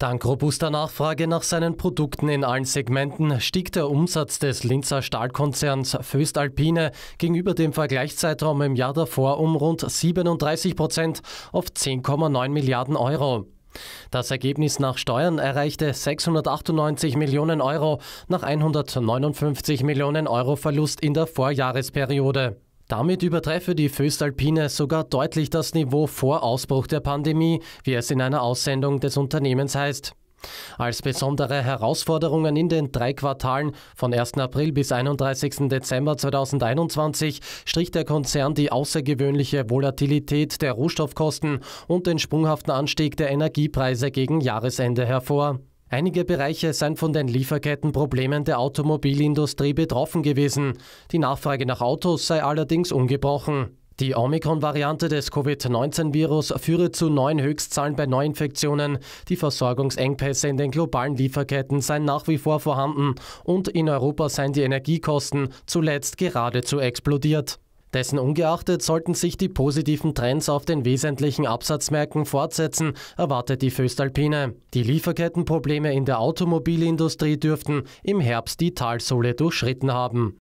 Dank robuster Nachfrage nach seinen Produkten in allen Segmenten stieg der Umsatz des Linzer Stahlkonzerns Föstalpine gegenüber dem Vergleichszeitraum im Jahr davor um rund 37 Prozent auf 10,9 Milliarden Euro. Das Ergebnis nach Steuern erreichte 698 Millionen Euro nach 159 Millionen Euro Verlust in der Vorjahresperiode. Damit übertreffe die Föstalpine sogar deutlich das Niveau vor Ausbruch der Pandemie, wie es in einer Aussendung des Unternehmens heißt. Als besondere Herausforderungen in den drei Quartalen von 1. April bis 31. Dezember 2021 strich der Konzern die außergewöhnliche Volatilität der Rohstoffkosten und den sprunghaften Anstieg der Energiepreise gegen Jahresende hervor. Einige Bereiche seien von den Lieferkettenproblemen der Automobilindustrie betroffen gewesen. Die Nachfrage nach Autos sei allerdings ungebrochen. Die Omikron-Variante des Covid-19-Virus führe zu neuen Höchstzahlen bei Neuinfektionen. Die Versorgungsengpässe in den globalen Lieferketten seien nach wie vor vorhanden und in Europa seien die Energiekosten zuletzt geradezu explodiert. Dessen ungeachtet sollten sich die positiven Trends auf den wesentlichen Absatzmärkten fortsetzen, erwartet die Föstalpine. Die Lieferkettenprobleme in der Automobilindustrie dürften im Herbst die Talsohle durchschritten haben.